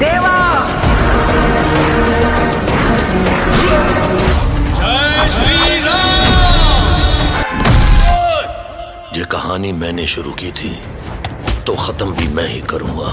देवा जय श्री राम ये कहानी मैंने शुरू की थी तो खत्म भी मैं ही करूंगा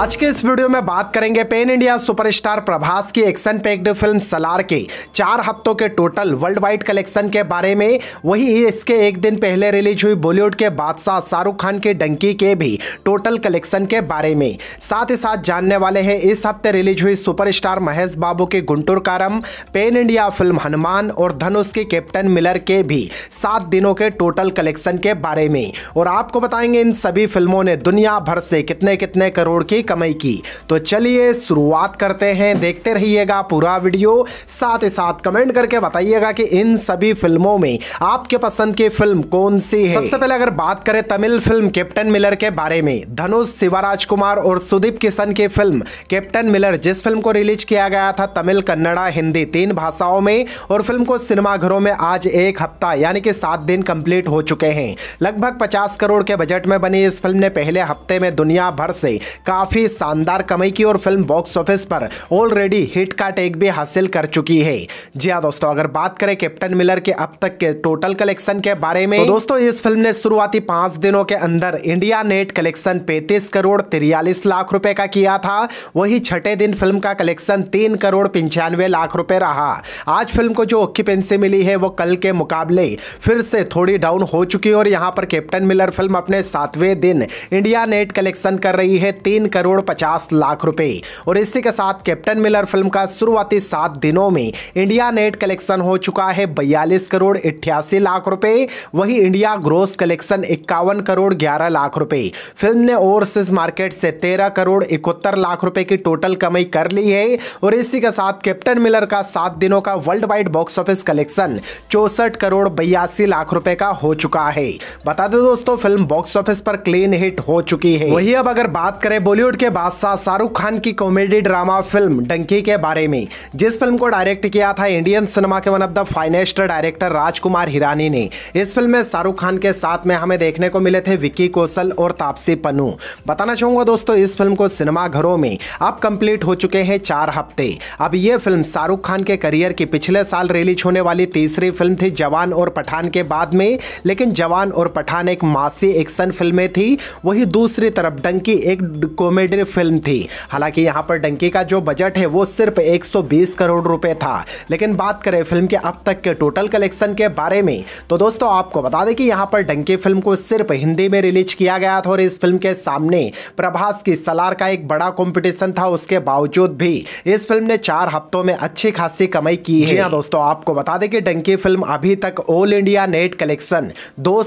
आज के इस वीडियो में बात करेंगे पेन इंडिया सुपरस्टार प्रभास की एक्शन पैक्ड फिल्म सलार के चार हफ्तों के टोटल वर्ल्ड वाइड कलेक्शन के बारे में वही इसके एक दिन पहले रिलीज हुई बॉलीवुड के बादशाह शाहरुख खान के डंकी के भी टोटल कलेक्शन के बारे में साथ ही साथ जानने वाले हैं इस हफ्ते रिलीज हुई सुपरस्टार महेश बाबू के गुंटूर कारम पेन इंडिया फिल्म हनुमान और धनुष की कैप्टन मिलर के भी सात दिनों के टोटल कलेक्शन के बारे में और आपको बताएंगे इन सभी फिल्मों ने दुनिया भर से कितने कितने करोड़ की कमाई की तो चलिए शुरुआत करते हैं देखते रहिएगा पूरा वीडियो साथ ही साथ कमेंट करके बताइएगा कि इन सभी फिल्मों में आपके पसंद की फिल्म कौन सी है सबसे पहले अगर बात करें तमिल फिल्म कैप्टन मिलर के बारे में धनुष शिवाराज कुमार और सुदीप किशन की फिल्म कैप्टन मिलर जिस फिल्म को रिलीज किया गया था तमिल कन्नड़ा हिंदी तीन भाषाओं में और फिल्म को सिनेमाघरों में आज एक हफ्ता यानी कि सात दिन कंप्लीट हो चुके हैं लगभग पचास करोड़ के बजट में बनी इस फिल्म ने पहले हफ्ते में दुनिया भर से काफी काफ़ी शानदार कमाई की और फिल्म बॉक्स ऑफिस पर ऑलरेडी हिट का टैग भी हासिल कर चुकी है जी हाँ दोस्तों अगर बात करें कैप्टन मिलर के अब तक के टोटल कलेक्शन के बारे में तो दोस्तों इस फिल्म ने शुरुआती पांच दिनों के अंदर इंडिया नेट कलेक्शन पैंतीस करोड़ तिरयालीस लाख रुपए का किया था वही छठे दिन फिल्म का कलेक्शन तीन करोड़ पंचानवे लाख रुपए रहा आज फिल्म को जो ऑक्यूपेंसी मिली है वो कल के मुकाबले फिर से थोड़ी डाउन हो चुकी है और यहाँ पर कैप्टन मिलर फिल्म अपने सातवें दिन इंडिया नेट कलेक्शन कर रही है तीन करोड़ करोड़ पचास लाख रुपए और इसी के साथ कैप्टन मिलर फिल्म का शुरुआती सात दिनों में इंडिया नेट कलेक्शन हो चुका है बयालीस करोड़ इट्ठासी लाख रुपए वही इंडिया ग्रोस कलेक्शन इक्यावन करोड़ ग्यारह लाख रुपए फिल्म ने ओवरसीज मार्केट से तेरह करोड़ इकहत्तर लाख रुपए की टोटल कमाई कर ली है और इसी के साथ कैप्टन मिलर का सात दिनों का world wide box office collection चौसठ करोड़ बयासी लाख रुपए का हो चुका है बता दें दोस्तों फिल्म बॉक्स ऑफिस पर क्लीन हिट हो चुकी है वही अब अगर बात करें बॉलीवुड बॉलीवुड के बादशाह शाहरुख खान की कॉमेडी ड्रामा फिल्म डंकी के बारे में जिस फिल्म को डायरेक्ट किया था इंडियन सिनेमा के one of the finest director Rajkumar Hirani ने इस फिल्म में शाहरुख खान के साथ में हमें देखने को मिले थे विक्की कौशल और तापसी पन्नू बताना चाहूंगा दोस्तों इस फिल्म को सिनेमाघरों में अब कंप्लीट हो चुके हैं चार हफ्ते अब ये फिल्म शाहरुख खान के करियर की पिछले साल रिलीज होने वाली तीसरी फिल्म थी जवान और पठान के बाद में लेकिन जवान और पठान एक मासी एक्शन फिल्में थी वही दूसरी तरफ डंकी एक कॉमेडी कॉमेडी फिल्म थी हालांकि यहाँ पर डंकी का जो बजट है वो सिर्फ 120 करोड़ रुपए था लेकिन बात करें फिल्म के अब तक के टोटल कलेक्शन के बारे में तो दोस्तों आपको बता दें कि यहाँ पर डंकी फिल्म को सिर्फ हिंदी में रिलीज किया गया था और इस फिल्म के सामने प्रभास की सलार का एक बड़ा कॉम्पिटिशन था उसके बावजूद भी इस फिल्म ने चार हफ्तों में अच्छी खासी कमाई की है हाँ। दोस्तों आपको बता दें कि डंकी फिल्म अभी तक ऑल इंडिया नेट कलेक्शन दो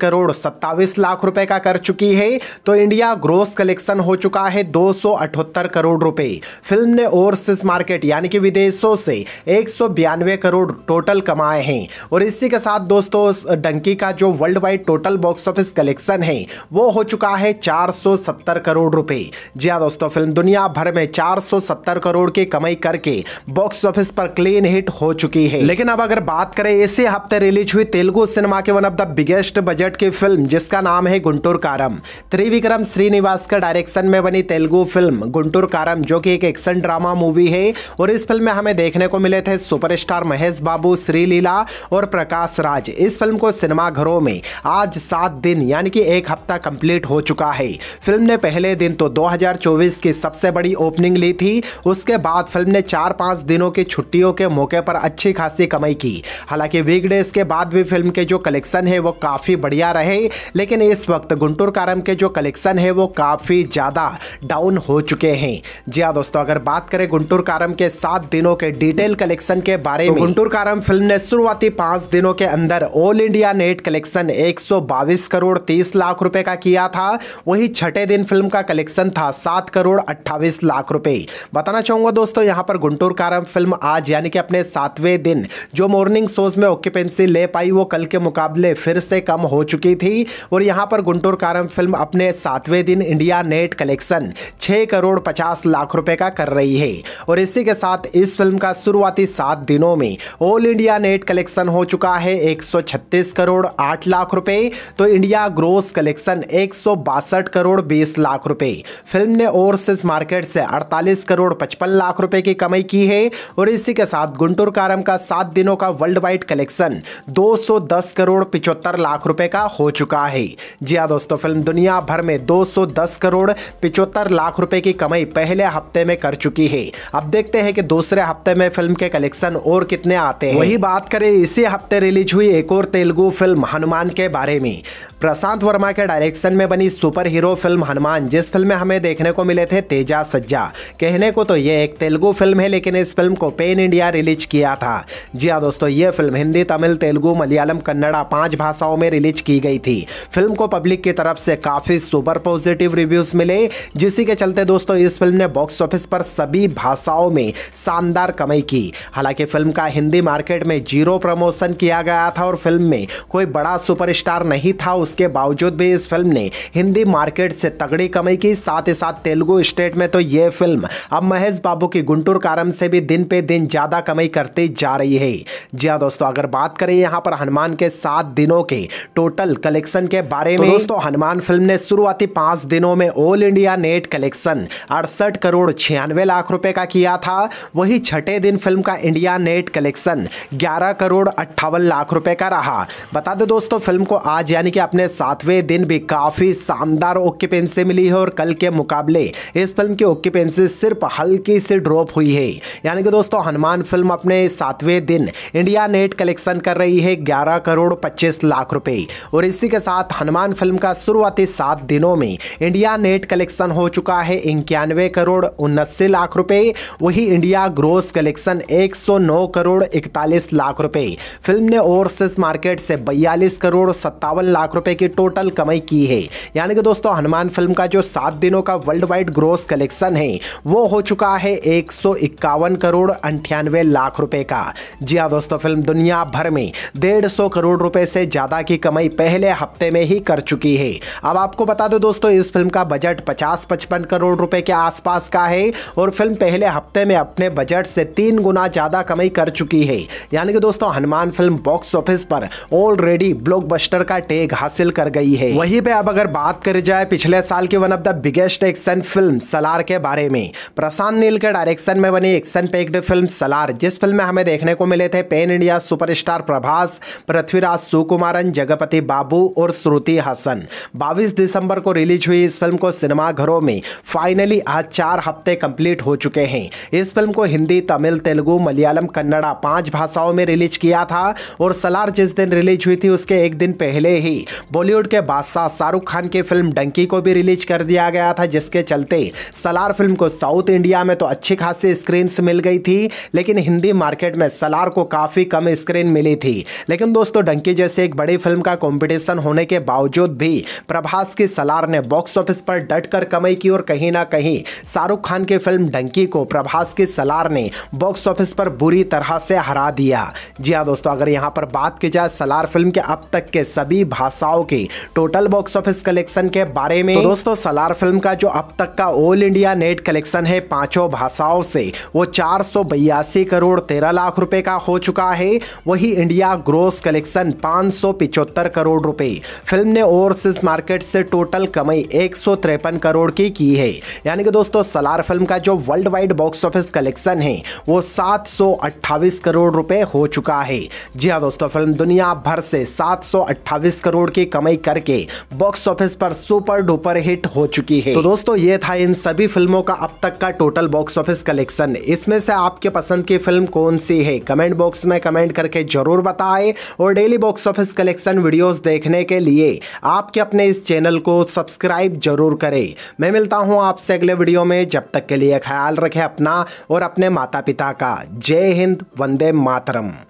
करोड़ सत्तावीस लाख रुपए का कर चुकी है तो इंडिया ग्रोस कलेक्शन हो चुका है दो करोड़ रुपए फिल्म ने ओवरसीज मार्केट यानी कि विदेशों से एक करोड़ टोटल कमाए हैं और इसी के साथ दोस्तों डंकी का जो world wide total box office collection है वो हो चुका है 470 करोड़ रुपए जी हाँ दोस्तों फिल्म दुनिया भर में 470 करोड़ की कमाई करके बॉक्स ऑफिस पर क्लीन हिट हो चुकी है लेकिन अब अगर बात करें इसी हफ्ते रिलीज हुई तेलुगु सिनेमा के one of the biggest budget की फिल्म जिसका नाम है गुंटूर कारम त्रिविक्रम श्रीनिवास का डायरेक्शन एक्शन में बनी तेलुगु फिल्म गुंटूर कारम जो कि एक एक्शन ड्रामा मूवी है और इस फिल्म में हमें देखने को मिले थे सुपरस्टार महेश बाबू श्रीलीला और प्रकाश राज इस फिल्म को सिनेमाघरों में आज सात दिन यानी कि एक हफ्ता कंप्लीट हो चुका है फिल्म ने पहले दिन तो 2024 की सबसे बड़ी ओपनिंग ली थी उसके बाद फिल्म ने चार पाँच दिनों की छुट्टियों के मौके पर अच्छी खासी कमाई की हालांकि वीकडेज के बाद भी फिल्म के जो कलेक्शन है वो काफ़ी बढ़िया रहे लेकिन इस वक्त गुंटूर कारम के जो कलेक्शन है वो काफ़ी ज़्यादा ज़्यादा डाउन हो चुके हैं जी हाँ दोस्तों अगर बात करें गुंटूर कारम के सात दिनों के डिटेल कलेक्शन के बारे तो में गुंटूर कारम फिल्म ने शुरुआती पाँच दिनों के अंदर ऑल इंडिया नेट कलेक्शन एक करोड़ तीस लाख रुपए का किया था वही छठे दिन फिल्म का कलेक्शन था सात करोड़ अट्ठाईस लाख रुपए बताना चाहूंगा दोस्तों यहाँ पर गुंटूर कारम फिल्म आज यानी कि अपने सातवें दिन जो मॉर्निंग शोज में ऑक्यूपेंसी ले पाई वो कल के मुकाबले फिर से कम हो चुकी थी और यहाँ पर गुंटूर कारम फिल्म अपने सातवें दिन इंडिया नेट कलेक्शन छह करोड़ पचास लाख रुपए का कर रही है और इसी के साथ इस फिल्म का शुरुआती सात दिनों में ऑल इंडिया नेट कलेक्शन हो चुका है एक करोड़ आठ लाख रुपए तो इंडिया ग्रोस कलेक्शन एक करोड़ बीस लाख रुपए फिल्म ने ओवरसीज मार्केट से अड़तालीस करोड़ पचपन लाख रुपए की कमाई की है और इसी के साथ गुंटूर कारम का सात दिनों का वर्ल्ड वाइड कलेक्शन 210 करोड़ पिछहत्तर लाख रुपए का हो चुका है जी हाँ दोस्तों फिल्म दुनिया भर में 210 करोड़ पिचहत्तर लाख रुपए की कमाई पहले हफ्ते में कर चुकी है अब देखते हैं कि दूसरे हफ्ते में फिल्म के कलेक्शन और कितने आते हैं वही बात करें इसी हफ्ते रिलीज हुई एक और तेलुगु फिल्म हनुमान के बारे में प्रशांत वर्मा के डायरेक्शन में बनी सुपर हीरो फिल्म हनुमान जिस फिल्म में हमें देखने को मिले थे तेजा सज्जा कहने को तो ये एक तेलुगु फिल्म है लेकिन इस फिल्म को पेन इंडिया रिलीज किया था जी हाँ दोस्तों ये फिल्म हिंदी तमिल तेलुगु मलयालम कन्नड़ा पांच भाषाओं में रिलीज की गई थी फिल्म को पब्लिक की तरफ से काफ़ी सुपर पॉजिटिव रिव्यूज मिले जिसी के चलते दोस्तों इस फिल्म ने बॉक्स ऑफिस पर सभी भाषाओं में शानदार कमाई की हालांकि फिल्म का हिंदी मार्केट में जीरो प्रमोशन किया गया था और फिल्म में कोई बड़ा सुपरस्टार नहीं था उस उसके बावजूद भी इस फिल्म ने हिंदी मार्केट से तगड़ी कमाई की साथ ही साथ तेलुगु स्टेट में तो ये फिल्म अब महेश बाबू की गुंटूर कारम से भी दिन पे दिन ज़्यादा कमाई करती जा रही है जी हाँ दोस्तों अगर बात करें यहाँ पर हनुमान के सात दिनों के टोटल कलेक्शन के बारे तो में तो दोस्तों हनुमान फिल्म ने शुरुआती पांच दिनों में ऑल इंडिया नेट कलेक्शन अड़सठ करोड़ छियानवे लाख रुपए का किया था वही छठे दिन फिल्म का इंडिया नेट कलेक्शन ग्यारह करोड़ अट्ठावन लाख रुपए का रहा बता दो दोस्तों फिल्म को आज यानी कि अपने अपने सातवें दिन भी काफ़ी शानदार ऑक्यूपेंसी मिली है और कल के मुकाबले इस फिल्म की ऑक्यूपेंसी सिर्फ हल्की सी ड्रॉप हुई है यानी कि दोस्तों हनुमान फिल्म अपने सातवें दिन इंडिया नेट कलेक्शन कर रही है ग्यारह करोड़ पच्चीस लाख रुपए और इसी के साथ हनुमान फिल्म का शुरुआती सात दिनों में इंडिया नेट कलेक्शन हो चुका है इक्यानवे करोड़ उन्नासी लाख रुपए वही इंडिया ग्रोस कलेक्शन 109 करोड़ इकतालीस लाख रुपए फिल्म ने ओवरसीज मार्केट से बयालीस करोड़ सत्तावन लाख रुपये रुपए की टोटल कमाई की है यानी कि दोस्तों हनुमान फिल्म का जो सात दिनों का वर्ल्ड वाइड ग्रोस कलेक्शन है वो हो चुका है एक करोड़ अंठानवे लाख रुपए का जी हाँ दोस्तों फिल्म दुनिया भर में डेढ़ सौ करोड़ रुपए से ज्यादा की कमाई पहले हफ्ते में ही कर चुकी है अब आपको बता दो दोस्तों इस फिल्म का बजट पचास पचपन करोड़ रुपए के आसपास का है और फिल्म पहले हफ्ते में अपने बजट से तीन गुना ज्यादा कमाई कर चुकी है यानी कि दोस्तों हनुमान फिल्म बॉक्स ऑफिस पर ऑलरेडी ब्लॉक का टेग हासिल हासिल कर गई है वहीं पे अब अगर बात कर जाए पिछले साल की one of the biggest action film Salaar के बारे में प्रशांत नील के डायरेक्शन में बनी एक्शन पैक्ड फिल्म सलार जिस फिल्म में हमें देखने को मिले थे pan India superstar Prabhas Prithviraj Sukumaran Jagapathi Babu और श्रुति हसन बाईस दिसंबर को रिलीज हुई इस फिल्म को सिनेमाघरों में फाइनली आज चार हफ्ते कंप्लीट हो चुके हैं इस फिल्म को हिंदी तमिल तेलुगु मलयालम कन्नड़ा पांच भाषाओं में रिलीज किया था और सलार जिस दिन रिलीज हुई थी उसके एक दिन पहले ही बॉलीवुड के बादशाह शाहरुख खान की फिल्म डंकी को भी रिलीज कर दिया गया था जिसके चलते सलार फिल्म को साउथ इंडिया में तो अच्छी खासी स्क्रीन मिल गई थी लेकिन हिंदी मार्केट में सलार को काफ़ी कम स्क्रीन मिली थी लेकिन दोस्तों डंकी जैसे एक बड़ी फिल्म का कॉम्पिटिशन होने के बावजूद भी प्रभास की सलार ने बॉक्स ऑफिस पर डट कर कमाई की और कहीं ना कहीं शाहरुख खान की फिल्म डंकी को प्रभास की सलार ने बॉक्स ऑफिस पर बुरी तरह से हरा दिया जी हाँ दोस्तों अगर यहाँ पर बात की जाए सलार फिल्म के अब तक के सभी भाषाओं राव के टोटल बॉक्स ऑफिस कलेक्शन के बारे में तो, तो दोस्तों सलार फिल्म का जो अब तक का ऑल इंडिया नेट कलेक्शन है पांचों भाषाओं से वो चार करोड़ तेरह लाख रुपए का हो चुका है वही इंडिया ग्रोस कलेक्शन पाँच करोड़ रुपए फिल्म ने ओवरसीज मार्केट से टोटल कमाई एक करोड़ की की है यानी कि दोस्तों सलार फिल्म का जो world wide box office collection है वो 728 करोड़ रुपए हो चुका है जी हाँ दोस्तों फिल्म दुनिया भर से 728 करोड़ की की कमाई करके बॉक्स ऑफिस पर सुपर डुपर हिट हो चुकी है तो दोस्तों ये था इन सभी फिल्मों का अब तक का टोटल बॉक्स ऑफिस कलेक्शन इसमें से आपके पसंद की फिल्म कौन सी है कमेंट बॉक्स में कमेंट करके जरूर बताए और daily box office collection video देखने के लिए आपके अपने इस चैनल को सब्सक्राइब जरूर करे मैं मिलता हूँ आपसे अगले वीडियो में जब तक के लिए ख्याल रखे अपना और अपने माता पिता का जय हिंद वंदे मातरम